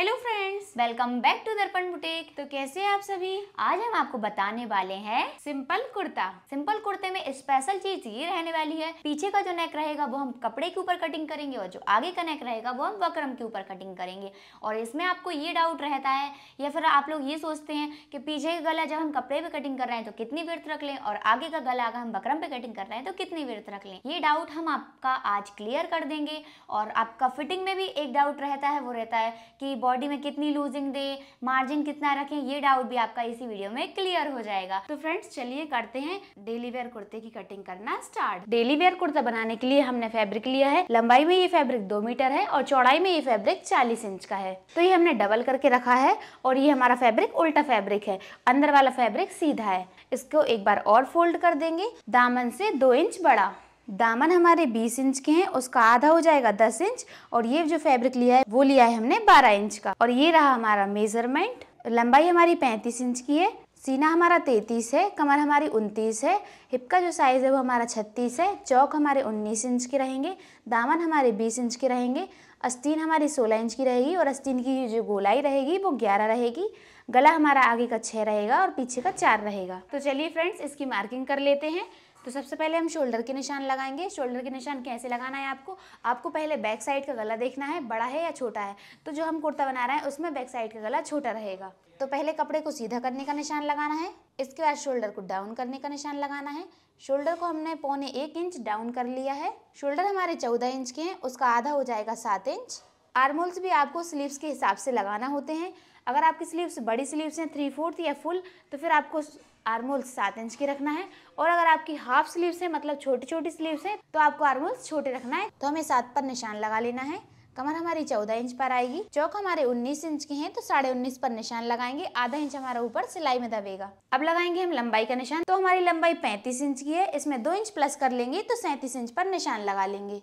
hello friends welcome back to Darpan boutique तो कैसे हैं आप सभी आज हम आपको बताने वाले हैं सिंपल कुर्ता सिंपल कुर्ते में स्पेशल चीज ये रहने वाली है पीछे का जो नेक रहेगा वो हम कपड़े के ऊपर कटिंग करेंगे और जो आगे का नेक रहेगा वो हम वक्रम के ऊपर कटिंग करेंगे और इसमें आपको ये डाउट रहता है या फिर आप लोग ये सोचते हैं कि पीछे का गला जब हम कपड़े पे कटिंग कर रहे हैं तो कितनी व्यर्थ रख लें और आगे का गला अगर हम बकरम पे कटिंग कर रहे हैं तो कितनी व्यर्थ रख लें ये डाउट हम आपका आज क्लियर कर देंगे और आपका फिटिंग में भी एक डाउट रहता है वो रहता है कि बॉडी में कितनी लूजिंग दे मार्जिन कितना रखें ये डाउट भी आपका इसी वीडियो में क्लियर हो जाएगा तो फ्रेंड्स चलिए करते हैं डेली वेयर कुर्ते की कटिंग करना स्टार्ट डेली वेयर कुर्ता बनाने के लिए हमने फैब्रिक लिया है लंबाई में ये फैब्रिक दो मीटर है और चौड़ाई में ये फैब्रिक चालीस इंच का है तो ये हमने डबल करके रखा है और ये हमारा फैब्रिक उल्टा फैब्रिक है अंदर वाला फैब्रिक सीधा है इसको एक बार और फोल्ड कर देंगे दामन से दो इंच बड़ा दामन हमारे 20 इंच के हैं उसका आधा हो जाएगा 10 इंच और ये जो फैब्रिक लिया है वो लिया है हमने 12 इंच का और ये रहा हमारा मेजरमेंट लंबाई हमारी 35 इंच की है सीना हमारा 33 है कमर हमारी 29 है हिप का जो साइज़ है वो हमारा 36 है चौक हमारे 19 इंच के रहेंगे दामन हमारे 20 इंच के रहेंगे अस्तीन हमारी 16 इंच की रहेगी और अस्तीन की जो गोलाई रहेगी वो 11 रहेगी गला हमारा आगे का 6 रहेगा और पीछे का 4 रहेगा तो चलिए फ्रेंड्स इसकी मार्किंग कर लेते हैं तो सबसे पहले हम शोल्डर के निशान लगाएंगे शोल्डर के निशान कैसे लगाना है आपको आपको पहले बैक साइड का गला देखना है बड़ा है या छोटा है तो जो हम कुर्ता बना रहे हैं उसमें बैक साइड का गला छोटा रहेगा तो पहले कपड़े को सीधा करने का निशान लगाना है इसके बाद शोल्डर को डाउन करने का निशान लगाना है शोल्डर को हमने पौने एक इंच डाउन कर लिया है शोल्डर हमारे चौदह इंच के हैं उसका आधा हो जाएगा सात इंच आर्मोल्स भी आपको स्लीव्स के हिसाब से लगाना होते हैं अगर आपकी स्लीव्स बड़ी स्लीव्स हैं थ्री फोर्थ या फुल तो फिर आपको आर्मोल्स सात इंच की रखना है और अगर आपकी हाफ स्लीव्स है मतलब छोटी छोटी स्लीव्स है तो आपको आर्मोल्स छोटे रखना है तो हमें सात पर निशान लगा लेना है कमर हमारी चौदह इंच पर आएगी चौक हमारे उन्नीस इंच के हैं तो साढ़े उन्नीस पर निशान लगाएंगे आधा इंच हमारा ऊपर सिलाई में दबेगा अब लगाएंगे हम लंबाई का निशान तो हमारी लंबाई पैंतीस इंच की है इसमें दो इंच प्लस कर लेंगे तो सैंतीस इंच पर निशान लगा लेंगे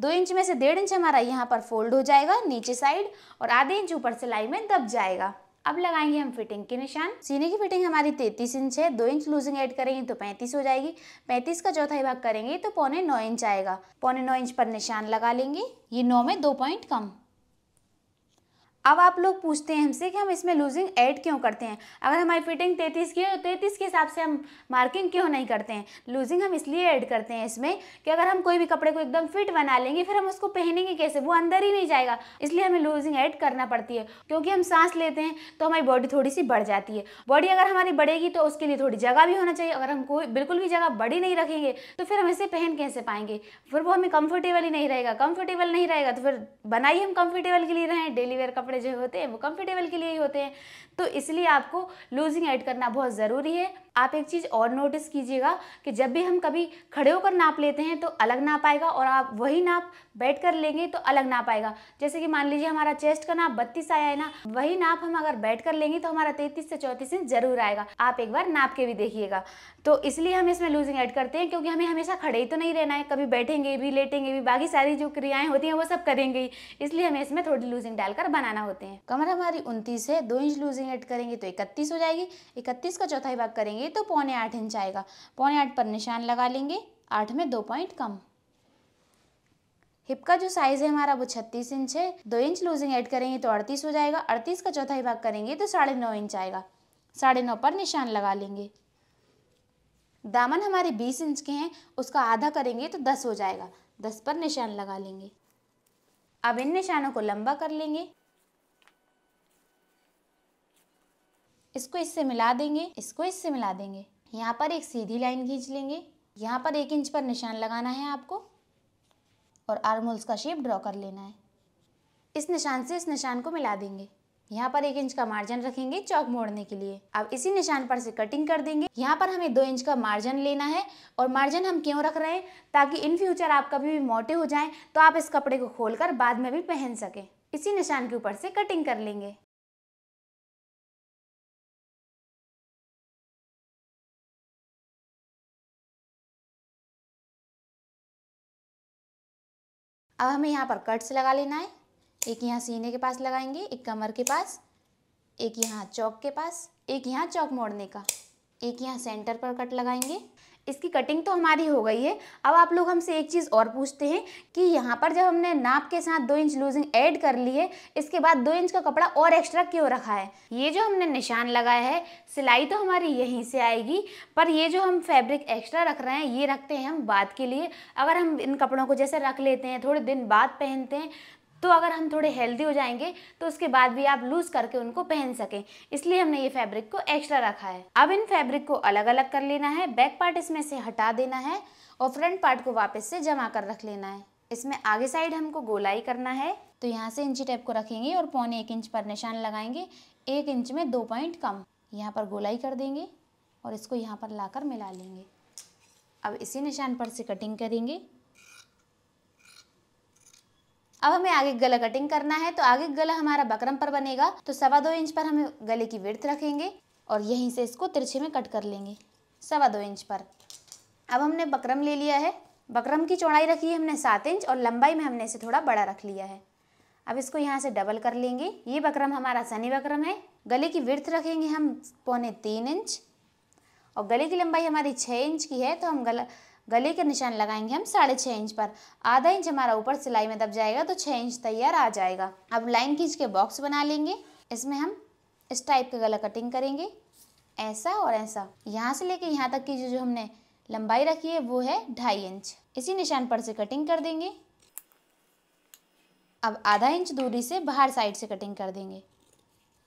दो इंच में से डेढ़ इंच हमारा यहाँ पर फोल्ड हो जाएगा नीचे साइड और आधे इंच ऊपर सिलाई में दब जाएगा अब लगाएंगे हम फिटिंग के निशान सीने की फिटिंग हमारी तैतीस इंच है दो इंच लूजिंग ऐड करेंगे तो पैंतीस हो जाएगी पैंतीस का चौथा भाग करेंगे तो पौने नौ इंच आएगा पौने नौ इंच पर निशान लगा लेंगे ये नौ में दो पॉइंट कम अब आप लोग पूछते हैं हमसे कि हम इसमें लूजिंग ऐड क्यों करते हैं अगर हमारी फिटिंग तैतीस की है तो तैतीस के हिसाब से हम मार्किंग क्यों नहीं करते हैं लूजिंग हम इसलिए ऐड करते हैं इसमें कि अगर हम कोई भी कपड़े को एकदम फिट बना लेंगे फिर हम उसको पहनेंगे कैसे वो अंदर ही नहीं जाएगा इसलिए हमें लूजिंग ऐड करना पड़ती है क्योंकि हम सांस लेते हैं तो हमारी बॉडी थोड़ी सी बढ़ जाती है बॉडी अगर हमारी बढ़ेगी तो उसके लिए थोड़ी जगह भी होना चाहिए अगर हम कोई बिल्कुल भी जगह बड़ी नहीं रखेंगे तो फिर हम इसे पहन कैसे पाएंगे फिर वो हमें कंफर्टेबल ही नहीं रहेगा कंफर्टेबल नहीं रहेगा तो फिर बनाइए हम कंफर्टेबल के लिए रहें डेली वेयर कपड़े जो होते हैं वो कंफर्टेबल के लिए ही होते हैं तो इसलिए आपको लूजिंग ऐड करना बहुत ज़रूरी है आप एक चीज़ और नोटिस कीजिएगा कि जब भी हम कभी खड़े होकर नाप लेते हैं तो अलग नाप आएगा और आप वही नाप बैठ कर लेंगे तो अलग नाप आएगा जैसे कि मान लीजिए हमारा चेस्ट का नाप बत्तीस आया है ना वही नाप हम अगर बैठ कर लेंगे तो हमारा तैतीस से चौंतीस इंच जरूर आएगा आप एक बार नाप के भी देखिएगा तो इसलिए हम इसमें लूजिंग ऐड करते हैं क्योंकि हमें हमेशा खड़े ही तो नहीं रहना है कभी बैठेंगे भी लेटेंगे भी बाकी सारी जो क्रियाएँ होती हैं वो सब करेंगे इसलिए हमें इसमें थोड़ी लूजिंग डालकर बनाना होते हैं कमर हमारी उनतीस है दो इंच लूजिंग स्क्वायरिंग ऐड करेंगे तो इकतीस हो जाएगी इकतीस का चौथाई भाग करेंगे तो पौने आठ इंच आएगा पौने आठ पर निशान लगा लेंगे आठ में दो पॉइंट कम हिप का जो साइज है हमारा वो छत्तीस इंच है दो इंच लूजिंग ऐड करेंगे तो अड़तीस हो जाएगा अड़तीस का चौथाई भाग करेंगे तो साढ़े नौ इंच आएगा साढ़े नौ पर निशान लगा लेंगे दामन हमारे बीस इंच के हैं उसका आधा करेंगे तो दस हो जाएगा दस पर निशान लगा लेंगे अब इन निशानों को लंबा कर लेंगे इसको इससे मिला देंगे इसको इससे मिला देंगे यहाँ पर एक सीधी लाइन खींच लेंगे यहाँ पर एक इंच पर निशान लगाना है आपको और आर्मोल्स का शेप ड्रॉ कर लेना है इस निशान से इस निशान को मिला देंगे यहाँ पर एक इंच का मार्जिन रखेंगे चौक मोड़ने के लिए अब इसी निशान पर से कटिंग कर देंगे यहाँ पर हमें दो इंच का मार्जिन लेना है और मार्जिन हम क्यों रख रहे हैं ताकि इन फ्यूचर आप कभी भी मोटे हो जाएं तो आप इस कपड़े को खोलकर बाद में भी पहन सकें इसी निशान के ऊपर से कटिंग कर लेंगे अब हमें यहाँ पर कट्स लगा लेना है एक यहाँ सीने के पास लगाएंगे एक कमर के पास एक यहाँ चौक के पास एक यहाँ चौक मोड़ने का एक यहाँ सेंटर पर कट लगाएंगे इसकी कटिंग तो हमारी हो गई है अब आप लोग हमसे एक चीज़ और पूछते हैं कि यहाँ पर जब हमने नाप के साथ दो इंच लूजिंग ऐड कर ली है इसके बाद दो इंच का कपड़ा और एक्स्ट्रा क्यों रखा है ये जो हमने निशान लगाया है सिलाई तो हमारी यहीं से आएगी पर ये जो हम फैब्रिक एक्स्ट्रा रख रहे हैं ये रखते हैं हम बाद के लिए अगर हम इन कपड़ों को जैसे रख लेते हैं थोड़े दिन बाद पहनते हैं तो अगर हम थोड़े हेल्दी हो जाएंगे तो उसके बाद भी आप लूज करके उनको पहन सकें इसलिए हमने ये फैब्रिक को एक्स्ट्रा रखा है अब इन फैब्रिक को अलग अलग कर लेना है बैक पार्ट इसमें से हटा देना है और फ्रंट पार्ट को वापस से जमा कर रख लेना है इसमें आगे साइड हमको गोलाई करना है तो यहाँ से इंची टेप को रखेंगे और पौने एक इंच पर निशान लगाएंगे एक इंच में दो पॉइंट कम यहाँ पर गोलाई कर देंगे और इसको यहाँ पर लाकर मिला लेंगे अब इसी निशान पर से कटिंग करेंगे अब हमें आगे गला कटिंग करना है तो आगे गला हमारा बकरम पर बनेगा तो सवा दो इंच पर हम गले की विर्थ रखेंगे और यहीं से इसको तिरछे में कट कर लेंगे सवा दो इंच पर अब हमने बकरम ले लिया है बकरम की चौड़ाई रखी है हमने सात इंच और लंबाई में हमने इसे थोड़ा बड़ा रख लिया है अब इसको यहाँ से डबल कर लेंगे ये बकरम हमारा सनी बकरम है गले की विर्थ रखेंगे हम पौने तीन इंच और गले की लंबाई हमारी छः इंच की है तो हम गला गले के निशान लगाएंगे हम साढ़े छः इंच पर आधा इंच हमारा ऊपर सिलाई में दब जाएगा तो छः इंच तैयार आ जाएगा अब लाइन खींच के बॉक्स बना लेंगे इसमें हम इस टाइप का गला कटिंग करेंगे ऐसा और ऐसा यहाँ से लेके यहाँ तक की जो जो हमने लंबाई रखी है वो है ढाई इंच इसी निशान पर से कटिंग कर देंगे अब आधा इंच दूरी से बाहर साइड से कटिंग कर देंगे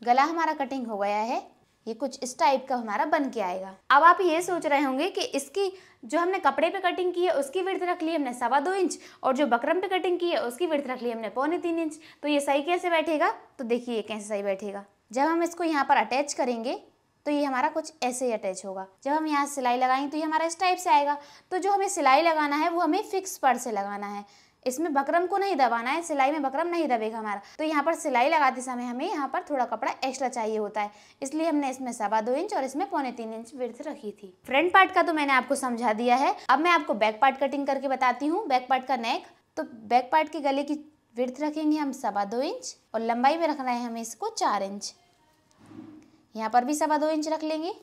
गला हमारा कटिंग हो गया है ये कुछ इस टाइप का हमारा बन के आएगा अब आप ये सोच रहे होंगे कि इसकी जो हमने कपड़े पे कटिंग की है उसकी विर्थ रख ली हमने सवा दो इंच और जो बकरम पे कटिंग की है उसकी विर्थ रख ली हमने पौने तीन इंच तो ये सही कैसे बैठेगा तो देखिए ये कैसे सही बैठेगा जब हम इसको यहाँ पर अटैच करेंगे तो ये हमारा कुछ ऐसे ही अटैच होगा जब हम यहाँ सिलाई लगाएंगे तो ये हमारा इस टाइप से आएगा तो जो हमें सिलाई लगाना है वो हमें फिक्स पर से लगाना है इसमें बकरम को नहीं दबाना है सिलाई में बकरम नहीं दबेगा हमारा तो यहाँ पर सिलाई लगाते समय हमें यहाँ पर थोड़ा कपड़ा एक्स्ट्रा चाहिए होता है इसलिए हमने इसमें सवा दो इंच और इसमें पौने तीन इंच विर्थ रखी थी फ्रंट पार्ट का तो मैंने आपको समझा दिया है अब मैं आपको बैक पार्ट कटिंग करके बताती हूँ बैक पार्ट का नेक तो बैक पार्ट के गले की विर्थ रखेंगे हम सवा दो इंच और लंबाई में रखना है हमें इसको चार इंच यहाँ पर भी सवा दो इंच रख लेंगे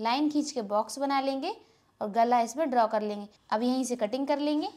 लाइन खींच के बॉक्स बना लेंगे और गला इसमें ड्रॉ कर लेंगे अब यहीं से कटिंग कर लेंगे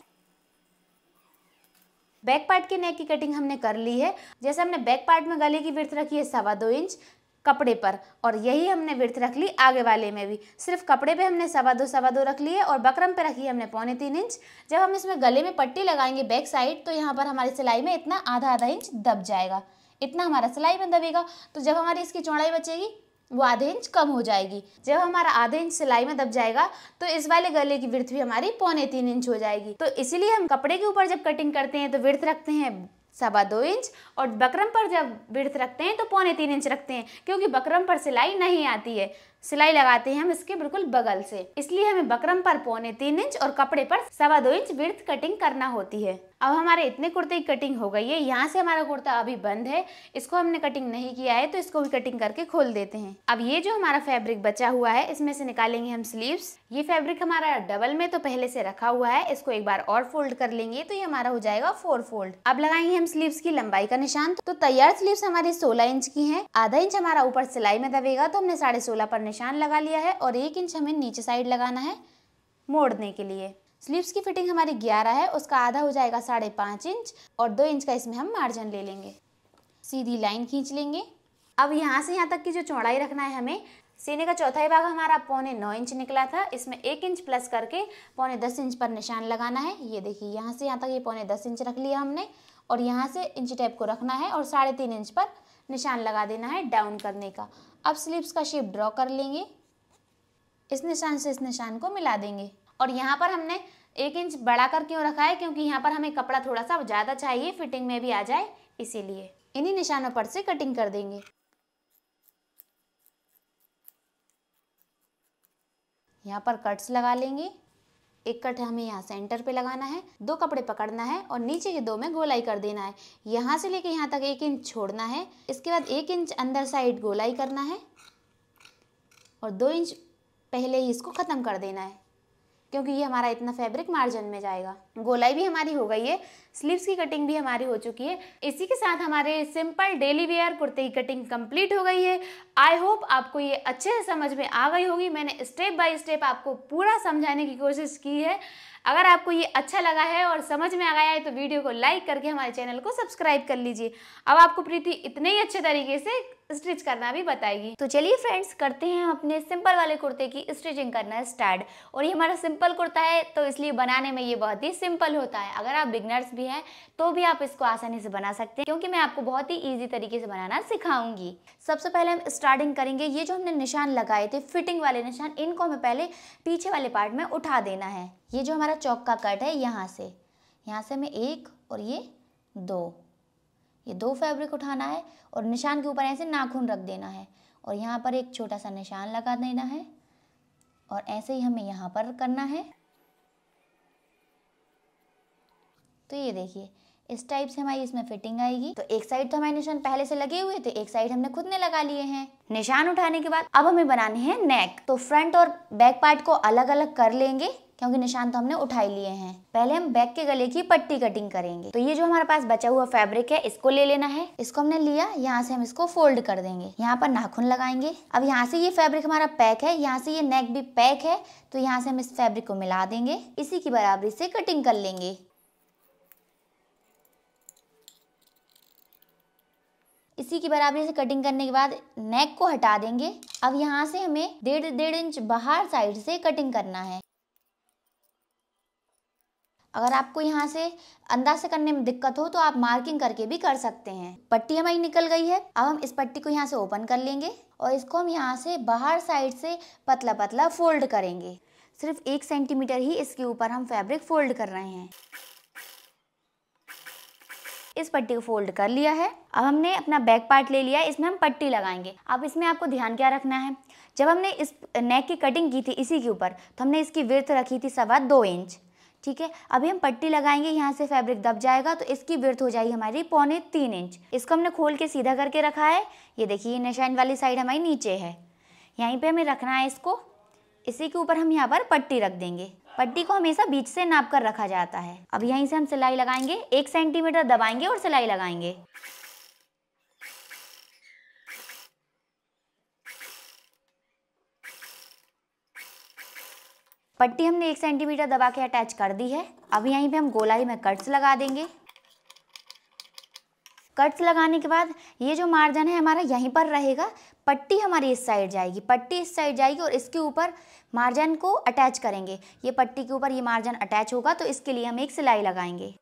बैक पार्ट के नेक की कटिंग हमने कर ली है जैसे हमने बैक पार्ट में गले की वृथ रखी है सवा दो इंच कपड़े पर और यही हमने वृथ रख ली आगे वाले में भी सिर्फ कपड़े पे हमने सवा दो सवा दो रख ली है और बकरम पे रखी है हमने पौने तीन इंच जब हम इसमें गले में पट्टी लगाएंगे बैक साइड तो यहाँ पर हमारी सिलाई में इतना आधा आधा इंच दब जाएगा इतना हमारा सिलाई में दबेगा तो जब हमारी इसकी चौड़ाई बचेगी वो आधे इंच कम हो जाएगी जब हमारा आधे इंच सिलाई में दब जाएगा तो इस वाले गले की वृथ भी हमारी पौने तीन इंच हो जाएगी तो इसीलिए हम कपड़े के ऊपर जब कटिंग करते हैं तो वृथ रखते हैं सवा दो इंच और बकरम पर जब वृथ रखते हैं तो पौने तीन इंच रखते हैं क्योंकि बकरम पर सिलाई नहीं आती है सिलाई लगाते हैं हम इसके बिल्कुल बगल से इसलिए हमें बकरम पर पौने तीन इंच और कपड़े पर सवा दो इंच विर्थ कटिंग करना होती है अब हमारे इतने कुर्ते की कटिंग हो गई है यहाँ से हमारा कुर्ता अभी बंद है इसको हमने कटिंग नहीं किया है तो इसको भी कटिंग करके खोल देते हैं अब ये जो हमारा फैब्रिक बचा हुआ है इसमें से निकालेंगे हम स्लीव्स ये फैब्रिक हमारा डबल में तो पहले से रखा हुआ है इसको एक बार और फोल्ड कर लेंगे तो ये हमारा हो जाएगा फोर फोल्ड अब लगाएंगे हम स्लीव की लंबाई का निशान तो तैयार स्लीव हमारी सोलह इंच की है आधा इंच हमारा ऊपर सिलाई में दबेगा तो हमने साढ़े सोलह पर निशान लगा लिया है और एक इंच हमें नीचे साइड लगाना है मोड़ने के लिए स्लीव्स की फिटिंग हमारी ग्यारह है उसका आधा हो जाएगा साढ़े पाँच इंच और दो इंच का इसमें हम मार्जिन ले लेंगे सीधी लाइन खींच लेंगे अब यहाँ से यहाँ तक की जो चौड़ाई रखना है हमें सीने का चौथा ही भाग हमारा पौने नौ इंच निकला था इसमें एक इंच प्लस करके पौने दस इंच पर निशान लगाना है ये देखिए यहाँ से यहाँ तक ये पौने दस इंच रख लिया हमने और यहाँ से इंच टाइप को रखना है और साढ़े तीन इंच पर निशान लगा देना है डाउन करने का अब स्लीव्स का शेप ड्रॉ कर लेंगे इस निशान से इस निशान को मिला देंगे और यहाँ पर हमने एक इंच बड़ा कर क्यों रखा है क्योंकि यहाँ पर हमें कपड़ा थोड़ा सा ज़्यादा चाहिए फिटिंग में भी आ जाए इसीलिए इन्हीं निशानों पर से कटिंग कर देंगे यहाँ पर कट्स लगा लेंगे एक कट हमें यहाँ सेंटर पे लगाना है दो कपड़े पकड़ना है और नीचे के दो में गोलाई कर देना है यहाँ से लेके यहाँ तक एक इंच छोड़ना है इसके बाद एक इंच अंदर साइड गोलाई करना है और दो इंच पहले ही इसको ख़त्म कर देना है क्योंकि ये हमारा इतना फैब्रिक मार्जिन में जाएगा गोलाई भी हमारी हो गई है स्लीव्स की कटिंग भी हमारी हो चुकी है इसी के साथ हमारे सिंपल डेली वेयर कुर्ते की कटिंग कंप्लीट हो गई है आई होप आपको ये अच्छे से समझ में आ गई होगी मैंने स्टेप बाय स्टेप आपको पूरा समझाने की कोशिश की है अगर आपको ये अच्छा लगा है और समझ में आ गया है तो वीडियो को लाइक करके हमारे चैनल को सब्सक्राइब कर लीजिए अब आपको प्रीति इतने ही अच्छे तरीके से स्टिच करना भी बताएगी तो चलिए फ्रेंड्स करते हैं हम अपने सिंपल वाले कुर्ते की स्टिचिंग करना स्टार्ट और ये हमारा सिंपल कुर्ता है तो इसलिए बनाने में ये बहुत ही सिंपल होता है अगर आप बिगनर्स भी भी है तो भी आप इसको आसानी से बना सकते हैं क्योंकि मैं आपको बहुत ही ईजी तरीके से बनाना सिखाऊंगी सबसे पहले हम स्टार्टिंग करेंगे ये जो हमने निशान लगाए थे फिटिंग वाले निशान इनको हमें पहले पीछे वाले पार्ट में उठा देना है ये जो हमारा चौक का कट है यहाँ से यहाँ से हमें एक और ये दो ये दो फैब्रिक उठाना है और निशान के ऊपर ऐसे नाखून रख देना है और यहाँ पर एक छोटा सा निशान लगा देना है और ऐसे ही हमें यहाँ पर करना है तो ये देखिए इस टाइप से हमारी इसमें फिटिंग आएगी तो एक साइड तो हमारे निशान पहले से लगे हुए थे एक साइड हमने खुद ने लगा लिए हैं निशान उठाने के बाद अब हमें बनाने हैं नेक तो फ्रंट और बैक पार्ट को अलग अलग कर लेंगे क्योंकि निशान तो हमने उठाई लिए हैं पहले हम बैक के गले की पट्टी कटिंग करेंगे तो ये जो हमारे पास बचा हुआ फैब्रिक है इसको ले लेना है इसको हमने लिया यहाँ से हम इसको फोल्ड कर देंगे यहाँ पर नाखून लगाएंगे अब यहाँ से ये फैब्रिक हमारा पैक है यहाँ से ये नेक भी पैक है तो यहाँ से हम इस फैब्रिक को मिला देंगे इसी की बराबरी से कटिंग कर लेंगे इसी की बराबरी से कटिंग करने के बाद नेक को हटा देंगे अब यहाँ से हमें डेढ़ डेढ़ इंच बाहर साइड से कटिंग करना है अगर आपको यहाँ से अंदाज से करने में दिक्कत हो तो आप मार्किंग करके भी कर सकते हैं पट्टी हमारी निकल गई है अब हम इस पट्टी को यहाँ से ओपन कर लेंगे और इसको हम यहाँ से बाहर साइड से पतला पतला फोल्ड करेंगे सिर्फ एक सेंटीमीटर ही इसके ऊपर हम फैब्रिक फोल्ड कर रहे हैं इस पट्टी को फोल्ड कर लिया है अब हमने अपना बैक पार्ट ले लिया है इसमें हम पट्टी लगाएंगे अब इसमें आपको ध्यान क्या रखना है जब हमने इस नेक की कटिंग की थी इसी के ऊपर तो हमने इसकी विर्थ रखी थी सवा दो इंच ठीक है अभी हम पट्टी लगाएंगे यहाँ से फैब्रिक दब जाएगा तो इसकी विर्थ हो जाएगी हमारी पौने तीन इंच इसको हमने खोल के सीधा करके रखा है ये देखिए ये निशान वाली साइड हमारी नीचे है यहीं पर हमें रखना है इसको इसी के ऊपर हम यहाँ पर पट्टी रख देंगे पट्टी को हमेशा बीच से नाप कर रखा जाता है अब यहीं से हम सिलाई लगाएंगे एक सेंटीमीटर दबाएंगे और सिलाई लगाएंगे पट्टी हमने एक सेंटीमीटर दबा के अटैच कर दी है अब यहीं पे हम गोलाई में कट्स लगा देंगे कट्स लगाने के बाद ये जो मार्जिन है हमारा यहीं पर रहेगा पट्टी हमारी इस साइड जाएगी पट्टी इस साइड जाएगी और इसके ऊपर मार्जिन को अटैच करेंगे ये पट्टी के ऊपर ये मार्जिन अटैच होगा तो इसके लिए हम एक सिलाई लगाएंगे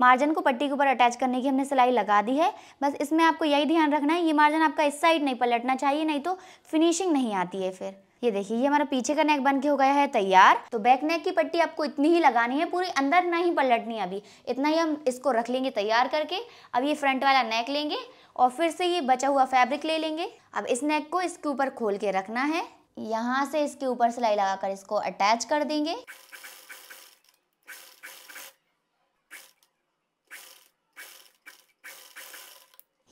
मार्जिन को पट्टी के ऊपर अटैच करने की हमने सिलाई लगा दी है बस इसमें आपको यही ध्यान रखना है ये मार्जिन आपका इस साइड नहीं पलटना चाहिए नहीं तो फिनिशिंग नहीं आती है फिर ये देखिए ये हमारा पीछे का नेक बन के हो गया है तैयार तो बैक नेक की पट्टी आपको इतनी ही लगानी है पूरी अंदर नहीं पलटनी अभी इतना ही हम इसको रख लेंगे तैयार करके अब ये फ्रंट वाला नेक लेंगे और फिर से ये बचा हुआ फैब्रिक ले लेंगे अब इस नेक को इसके ऊपर खोल के रखना है यहाँ से इसके ऊपर सिलाई लगाकर इसको अटैच कर देंगे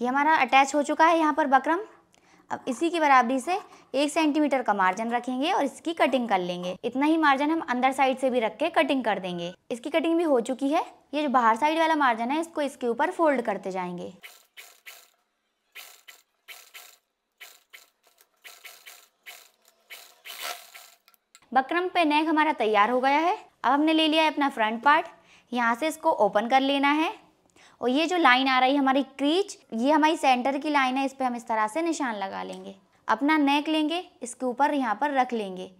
ये हमारा अटैच हो चुका है यहाँ पर बकरम अब इसी की बराबरी से एक सेंटीमीटर का मार्जिन रखेंगे और इसकी कटिंग कर लेंगे इतना ही मार्जिन हम अंदर साइड से भी रख के कटिंग कर देंगे इसकी कटिंग भी हो चुकी है ये जो बाहर साइड वाला मार्जिन है इसको इसके ऊपर फोल्ड करते जाएंगे बकरम पे नेक हमारा तैयार हो गया है अब हमने ले लिया है अपना फ्रंट पार्ट यहाँ से इसको ओपन कर लेना है और ये जो लाइन आ रही है हमारी क्रीच ये हमारी सेंटर की लाइन है इस पर हम इस तरह से निशान लगा लेंगे अपना नेक लेंगे इसके ऊपर यहाँ पर रख लेंगे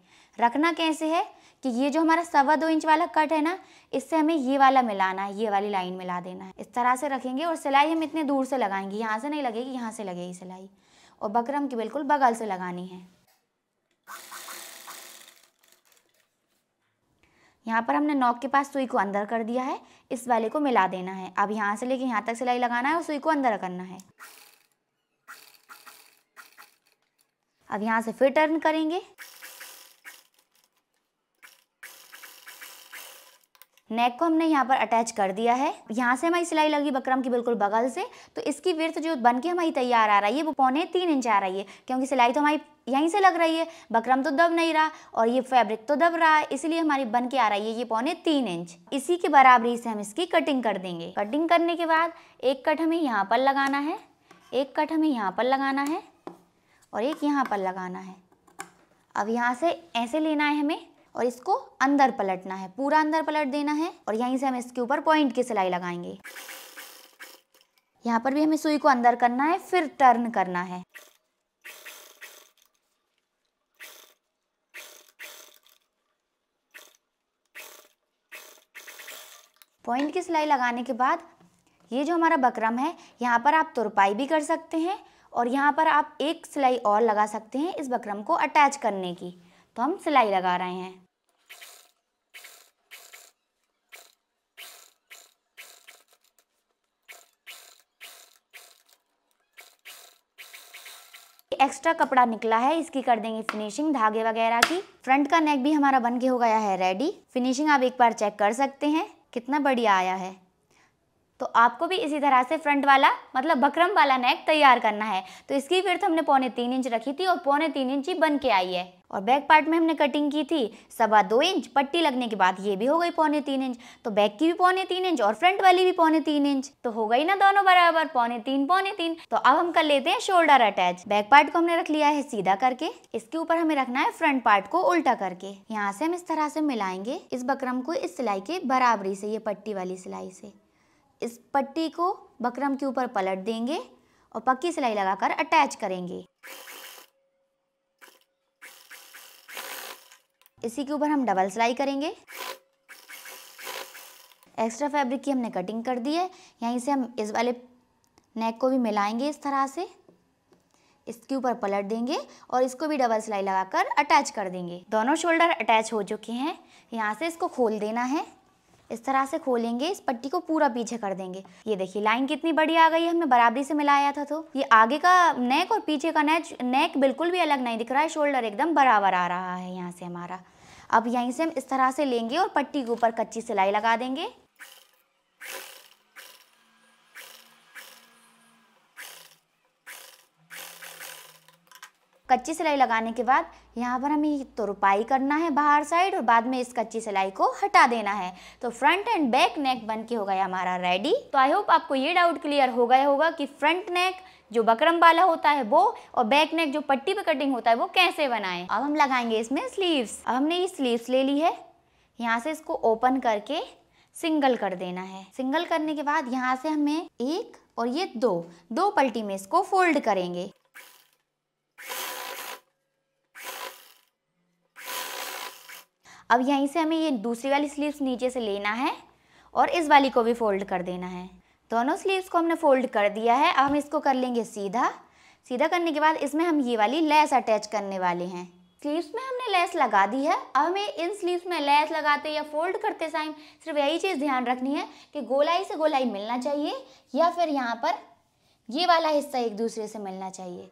रखना कैसे है कि ये जो हमारा सवा दो इंच वाला कट है ना इससे हमें ये वाला मिलाना है ये वाली लाइन मिला देना है इस तरह से रखेंगे और सिलाई हम इतने दूर से लगाएंगे यहाँ से नहीं लगेगी यहाँ से लगेगी सिलाई और बकरम की बिल्कुल बगल से लगानी है यहाँ पर हमने नॉक के पास सुई को अंदर कर दिया है इस वाले को मिला देना है अब यहाँ से लेके यहाँ तक सिलाई लगाना है और सुई को अंदर करना है अब यहाँ से फिर टर्न करेंगे नेक को हमने यहाँ पर अटैच कर दिया है यहाँ से हमारी सिलाई लगी बकरम की बिल्कुल बगल से तो इसकी विर्थ जो बन के हमारी तैयार आ रही है वो पौने तीन इंच आ रही है क्योंकि सिलाई तो हमारी यहीं से लग रही है बकरम तो दब नहीं रहा और ये फैब्रिक तो दब रहा है इसलिए हमारी बन के आ रही है ये पौने तीन इंच इसी के बराबरी से हम इसकी कटिंग कर देंगे कटिंग करने के बाद एक कट हमें यहाँ पर लगाना है एक कट हमें यहाँ पर लगाना है और एक यहाँ पर लगाना है अब यहाँ से ऐसे लेना है हमें और इसको अंदर पलटना है पूरा अंदर पलट देना है और यहीं से हम इसके ऊपर पॉइंट की सिलाई लगाएंगे यहाँ पर भी हमें सुई को अंदर करना है फिर टर्न करना है पॉइंट की सिलाई लगाने के बाद ये जो हमारा बकरम है यहाँ पर आप तुरपाई भी कर सकते हैं और यहाँ पर आप एक सिलाई और लगा सकते हैं इस बकरम को अटैच करने की तो हम सिलाई लगा रहे हैं एक्स्ट्रा कपड़ा निकला है इसकी कर देंगे फिनिशिंग धागे वगैरह की फ्रंट का नेक भी हमारा बन के हो गया है रेडी फिनिशिंग आप एक बार चेक कर सकते हैं कितना बढ़िया आया है तो आपको भी इसी तरह से फ्रंट वाला मतलब बकरम वाला नेक तैयार करना है तो इसकी विर्थ हमने पौने तीन इंच रखी थी और पौने तीन इंच ही बन के आई है और बैक पार्ट में हमने कटिंग की थी सवा दो इंच पट्टी लगने के बाद ये भी हो गई पौने तीन इंच तो बैक की भी पौने तीन इंच और फ्रंट वाली भी पौने तीन इंच तो हो गई ना दोनों बराबर पौने तीन पौने तीन तो अब हम कर लेते हैं शोल्डर अटैच बैक पार्ट को हमने रख लिया है सीधा करके इसके ऊपर हमें रखना है फ्रंट पार्ट को उल्टा करके यहाँ से हम इस तरह से मिलाएंगे इस बकरम को इस सिलाई के बराबरी से ये पट्टी वाली सिलाई से इस पट्टी को बकरम के ऊपर पलट देंगे और पक्की सिलाई लगाकर अटैच करेंगे इसी के ऊपर हम डबल सिलाई करेंगे एक्स्ट्रा फैब्रिक की हमने कटिंग कर दी है यहीं से हम इस वाले नेक को भी मिलाएंगे इस तरह से इसके ऊपर पलट देंगे और इसको भी डबल सिलाई लगाकर अटैच कर देंगे दोनों शोल्डर अटैच हो चुके हैं यहाँ से इसको खोल देना है इस तरह से खोलेंगे इस पट्टी को पूरा पीछे कर देंगे ये देखिए लाइन कितनी बड़ी आ गई है हमने बराबरी से मिलाया था तो ये आगे का नेक और पीछे का नेक नेक बिल्कुल भी अलग नहीं दिख रहा है शोल्डर एकदम बराबर आ रहा है यहाँ से हमारा अब यहीं से हम इस तरह से लेंगे और पट्टी के ऊपर कच्ची सिलाई लगा देंगे कच्ची सिलाई लगाने के बाद यहाँ पर हमें तुरपाई करना है बाहर साइड और बाद में इस कच्ची सिलाई को हटा देना है तो फ्रंट एंड बैक नेक बन के हो गया हमारा रेडी तो आई होप आपको ये डाउट क्लियर हो गया होगा कि फ्रंट नेक जो बकरम वाला होता है वो और बैक नेक जो पट्टी पे कटिंग होता है वो कैसे बनाए अब हम लगाएंगे इसमें स्लीव्स अब हमने ये स्लीव्स ले ली है यहाँ से इसको ओपन करके सिंगल कर देना है सिंगल करने के बाद यहाँ से हमें एक और ये दो दो पल्टी में इसको फोल्ड करेंगे अब यहीं से हमें ये दूसरी वाली स्लीव्स नीचे से लेना है और इस वाली को भी फोल्ड कर देना है दोनों स्लीव्स को हमने फोल्ड कर दिया है अब हम इसको कर लेंगे सीधा सीधा करने के बाद इसमें हम ये वाली लेस अटैच करने वाले हैं स्लीव्स में हमने लेस लगा दी है अब हमें इन स्लीव्स में लेस लगाते या फोल्ड करते टाइम सिर्फ यही चीज़ ध्यान रखनी है कि गोलाई से गोलाई मिलना चाहिए या फिर यहाँ पर ये वाला हिस्सा एक दूसरे से मिलना चाहिए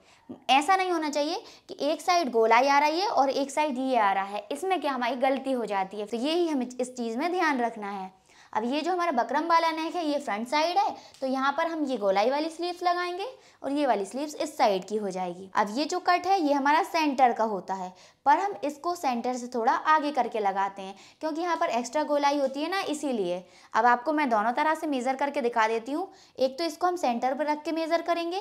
ऐसा नहीं होना चाहिए कि एक साइड गोलाई आ रही है और एक साइड ये आ रहा है इसमें क्या हमारी गलती हो जाती है तो यही हमें इस चीज़ में ध्यान रखना है अब ये जो हमारा बकरम वाला नेक है ये फ्रंट साइड है तो यहाँ पर हम ये गोलाई वाली स्लीव्स लगाएंगे और ये वाली स्लीव्स इस साइड की हो जाएगी अब ये जो कट है ये हमारा सेंटर का होता है पर हम इसको सेंटर से थोड़ा आगे करके लगाते हैं क्योंकि यहाँ पर एक्स्ट्रा गोलाई होती है ना इसीलिए अब आपको मैं दोनों तरह से मेज़र करके दिखा देती हूँ एक तो इसको हम सेंटर पर रख के मेज़र करेंगे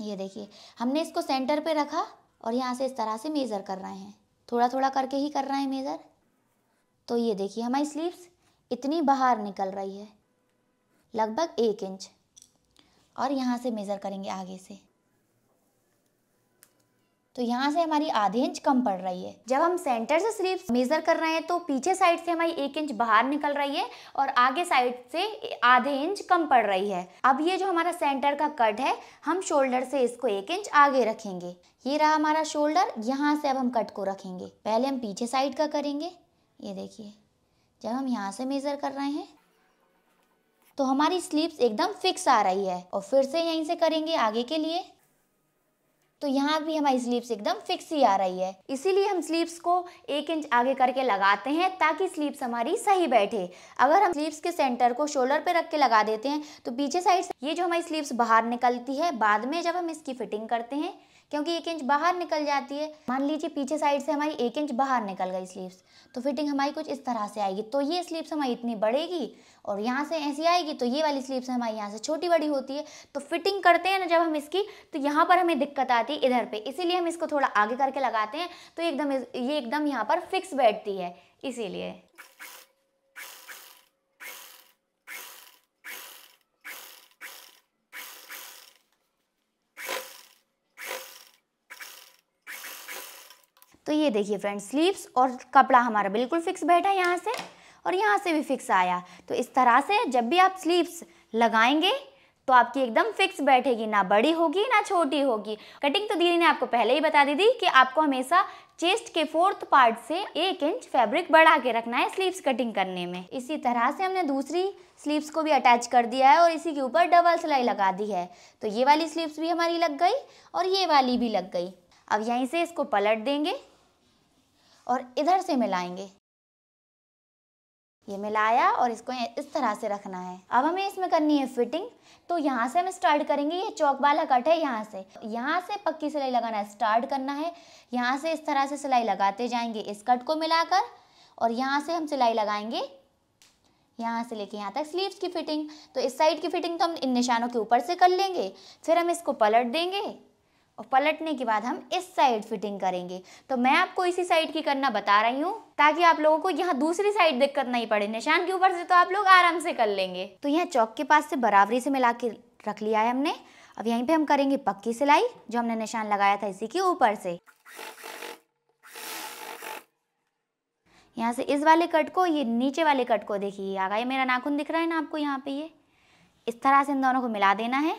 ये देखिए हमने इसको सेंटर पर रखा और यहाँ से इस तरह से मेज़र कर रहे हैं थोड़ा थोड़ा करके ही कर रहे हैं मेज़र तो ये देखिए हमारी स्लीव्स इतनी बाहर निकल रही है लगभग एक इंच और यहाँ से मेज़र करेंगे आगे से तो यहाँ से हमारी आधे इंच कम पड़ रही है जब हम सेंटर से सिर्फ मेजर कर रहे हैं तो पीछे साइड से हमारी एक इंच बाहर निकल रही है और आगे साइड से आधे इंच कम पड़ रही है अब ये जो हमारा सेंटर का कट है हम शोल्डर से इसको एक इंच आगे रखेंगे ये रहा हमारा शोल्डर यहाँ से अब हम कट को रखेंगे पहले हम पीछे साइड का करेंगे ये देखिए जब हम यहाँ से मेज़र कर रहे हैं तो हमारी स्लीप्स एकदम फिक्स आ रही है और फिर से यहीं से करेंगे आगे के लिए तो यहाँ भी हमारी स्लीप्स एकदम फिक्स ही आ रही है इसीलिए हम स्लीप्स को एक इंच आगे करके लगाते हैं ताकि स्लीव्स हमारी सही बैठे अगर हम स्लीप्स के सेंटर को शोल्डर पे रख के लगा देते हैं तो पीछे साइड ये जो हमारी स्लीप्स बाहर निकलती है बाद में जब हम इसकी फिटिंग करते हैं क्योंकि एक इंच बाहर निकल जाती है मान लीजिए पीछे साइड से हमारी एक इंच बाहर निकल गई स्लीव्स तो फिटिंग हमारी कुछ इस तरह से आएगी तो ये स्लीव्स हमारी इतनी बढ़ेगी और यहाँ से ऐसी आएगी तो ये वाली स्लीव्स हमारी यहाँ से छोटी बड़ी होती है तो फिटिंग करते हैं ना जब हम इसकी तो यहाँ पर हमें दिक्कत आती है इधर पर इसीलिए हम इसको थोड़ा आगे करके लगाते हैं तो एकदम ये एकदम यहाँ पर फिक्स बैठती है इसीलिए तो ये देखिए फ्रेंड्स स्लीव्स और कपड़ा हमारा बिल्कुल फिक्स बैठा यहाँ से और यहाँ से भी फिक्स आया तो इस तरह से जब भी आप स्लीव्स लगाएंगे तो आपकी एकदम फिक्स बैठेगी ना बड़ी होगी ना छोटी होगी कटिंग तो दीदी ने आपको पहले ही बता दी थी कि आपको हमेशा चेस्ट के फोर्थ पार्ट से एक इंच फैब्रिक बढ़ा के रखना है स्लीव्स कटिंग करने में इसी तरह से हमने दूसरी स्लीव्स को भी अटैच कर दिया है और इसी के ऊपर डबल सिलाई लगा दी है तो ये वाली स्लीव्स भी हमारी लग गई और ये वाली भी लग गई अब यहीं से इसको पलट देंगे और इधर से मिलाएंगे ये मिलाया और इसको इस तरह से रखना है अब हमें इसमें करनी है फिटिंग तो यहाँ से हम स्टार्ट करेंगे ये चौक वाला कट है यहाँ से यहाँ से पक्की सिलाई लगाना है स्टार्ट करना है यहाँ से इस तरह से सिलाई लगाते जाएंगे इस कट को मिलाकर और यहाँ से हम सिलाई लगाएंगे यहाँ से लेके यहाँ तक स्लीव्स की फिटिंग तो इस साइड की फिटिंग तो हम इन निशानों के ऊपर से कर लेंगे फिर हम इसको पलट देंगे और पलटने के बाद हम इस साइड फिटिंग करेंगे तो मैं आपको इसी साइड की करना बता रही हूँ ताकि आप लोगों को यहाँ दूसरी साइड दिक्कत नहीं पड़े निशान के ऊपर से तो आप लोग आराम से कर लेंगे तो यहाँ चौक के पास से बराबरी से मिला के रख लिया है हमने अब यहीं पे हम करेंगे पक्की सिलाई जो हमने निशान लगाया था इसी के ऊपर से यहाँ से इस वाले कट को ये नीचे वाले कट को देखिए आ ये मेरा नाखून दिख रहा है ना आपको यहाँ पे ये इस तरह से इन दोनों को मिला देना है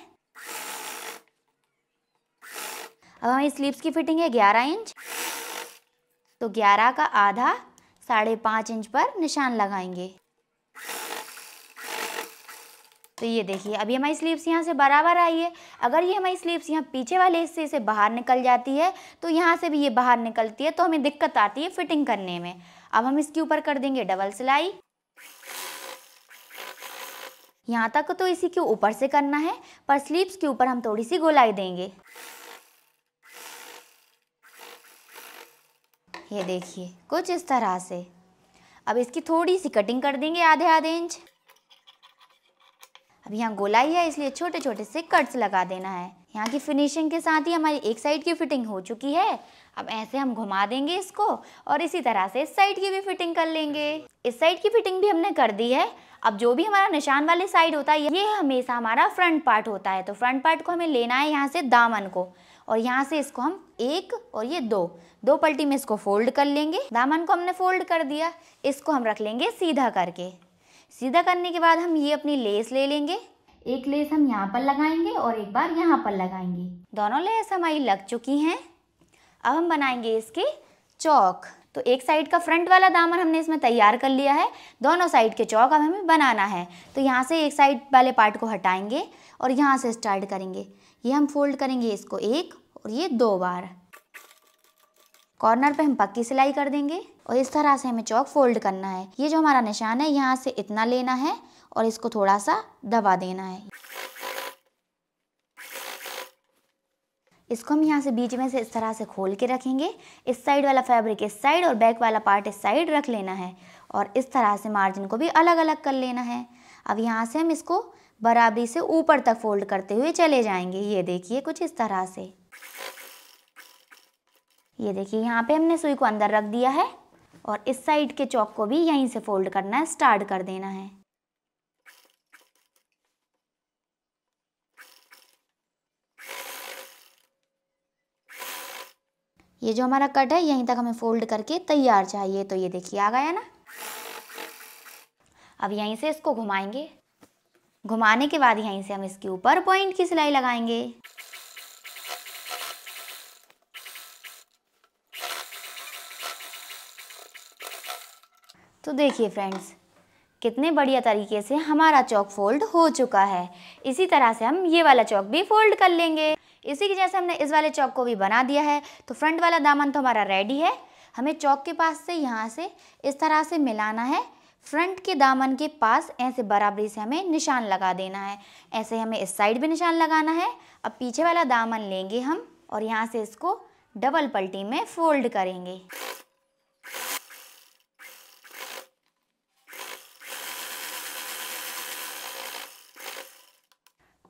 अब हमारी स्लीव्स की फिटिंग है ग्यारह इंच तो ग्यारह का आधा साढ़े पाँच इंच पर निशान लगाएंगे तो ये देखिए अभी हमारी स्लीव्स यहाँ से बराबर आई है अगर ये हमारी स्लीव्स यहाँ पीछे वाले हिस्से से बाहर निकल जाती है तो यहाँ से भी ये बाहर निकलती है तो हमें दिक्कत आती है फिटिंग करने में अब हम इसके ऊपर कर देंगे डबल सिलाई यहाँ तक तो इसी के ऊपर से करना है पर स्लीव्स के ऊपर हम थोड़ी सी गोलाई देंगे ये देखिए कुछ इस तरह से अब इसकी थोड़ी सी कटिंग कर देंगे आधे आधे इंच अब यहाँ गोलाई है इसलिए छोटे छोटे से कट्स लगा देना है यहाँ की फिनिशिंग के साथ ही हमारी एक साइड की फिटिंग हो चुकी है अब ऐसे हम घुमा देंगे इसको और इसी तरह से इस साइड की भी फिटिंग कर लेंगे इस साइड की फिटिंग भी हमने कर दी है अब जो भी हमारा निशान वाले साइड होता है ये हमेशा हमारा फ्रंट पार्ट होता है तो फ्रंट पार्ट को हमें लेना है यहाँ से दामन को और यहाँ से इसको हम एक और ये दो दो पल्टी में इसको फोल्ड कर लेंगे दामन को हमने फोल्ड कर दिया इसको हम रख लेंगे सीधा करके सीधा करने के बाद हम ये अपनी लेस ले लेंगे एक लेस हम यहाँ पर लगाएंगे और एक बार यहाँ पर लगाएंगे दोनों लेस हमारी लग चुकी हैं अब हम बनाएंगे इसके चौक तो एक साइड का फ्रंट वाला दामन हमने इसमें तैयार कर लिया है दोनों साइड के चौक अब हमें बनाना है तो यहाँ से एक साइड वाले पार्ट को हटाएंगे और यहाँ से स्टार्ट करेंगे ये हम फोल्ड करेंगे इसको एक और ये दो बार कॉर्नर पे हम पक्की सिलाई कर देंगे और इस तरह से हमें चौक फोल्ड करना है ये जो हमारा निशान है यहाँ से इतना लेना है और इसको थोड़ा सा दबा देना है इसको हम यहाँ से बीच में से इस तरह से खोल के रखेंगे इस साइड वाला फैब्रिक इस साइड और बैक वाला पार्ट इस साइड रख लेना है और इस तरह से मार्जिन को भी अलग अलग कर लेना है अब यहाँ से हम इसको बराबरी से ऊपर तक फोल्ड करते हुए चले जाएंगे ये देखिए कुछ इस तरह से ये देखिए यहाँ पे हमने सुई को अंदर रख दिया है और इस साइड के चौक को भी यहीं से फोल्ड करना है स्टार्ट कर देना है ये जो हमारा कट है यहीं तक हमें फोल्ड करके तैयार चाहिए तो ये देखिए आ गया ना अब यहीं से इसको घुमाएंगे घुमाने के बाद यहीं से हम इसके ऊपर पॉइंट की सिलाई लगाएंगे तो देखिए फ्रेंड्स कितने बढ़िया तरीके से हमारा चौक फोल्ड हो चुका है इसी तरह से हम ये वाला चौक भी फोल्ड कर लेंगे इसी की जैसे हमने इस वाले चौक को भी बना दिया है तो फ्रंट वाला दामन तो हमारा रेडी है हमें चौक के पास से यहाँ से इस तरह से मिलाना है फ्रंट के दामन के पास ऐसे बराबरी से हमें निशान लगा देना है ऐसे हमें इस साइड भी निशान लगाना है अब पीछे वाला दामन लेंगे हम और यहाँ से इसको डबल पल्टी में फोल्ड करेंगे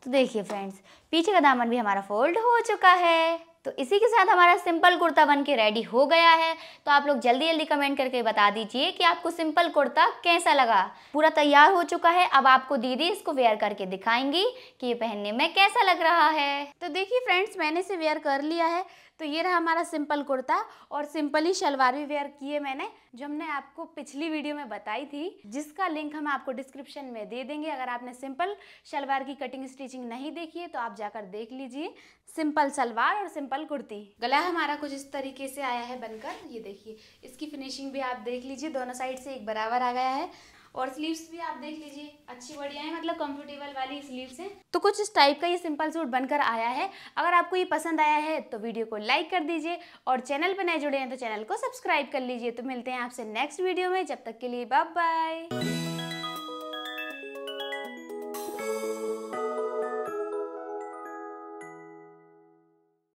तो देखिए फ्रेंड्स पीछे का दामन भी हमारा फोल्ड हो चुका है तो इसी के साथ हमारा सिंपल कुर्ता बन के रेडी हो गया है तो आप लोग जल्दी जल्दी कमेंट करके बता दीजिए कि आपको सिंपल कुर्ता कैसा लगा पूरा तैयार हो चुका है अब आपको दीदी इसको वेयर करके दिखाएंगी कि ये पहनने में कैसा लग रहा है तो देखिए फ्रेंड्स मैंने इसे वेयर कर लिया है तो ये रहा हमारा सिंपल कुर्ता और सिंपल ही शलवार भी वेयर किए मैंने जो हमने आपको पिछली वीडियो में बताई थी जिसका लिंक हम आपको डिस्क्रिप्शन में दे देंगे अगर आपने सिंपल शलवार की कटिंग स्टिचिंग नहीं देखी है तो आप जाकर देख लीजिए सिंपल शलवार और सिंपल कुर्ती गला हमारा कुछ इस तरीके से आया है बनकर ये देखिए इसकी फिनिशिंग भी आप देख लीजिए दोनों साइड से एक बराबर आ गया है और स्लीव्स भी आप देख लीजिए अच्छी बढ़िया है मतलब कंफर्टेबल वाली स्लीव्स है तो कुछ इस टाइप का ये सिंपल सूट बनकर आया है अगर आपको ये पसंद आया है तो वीडियो को लाइक कर दीजिए और चैनल पर नए जुड़े हैं तो चैनल को सब्सक्राइब कर लीजिए तो मिलते हैं आपसे नेक्स्ट वीडियो में जब तक के लिए बाय बाय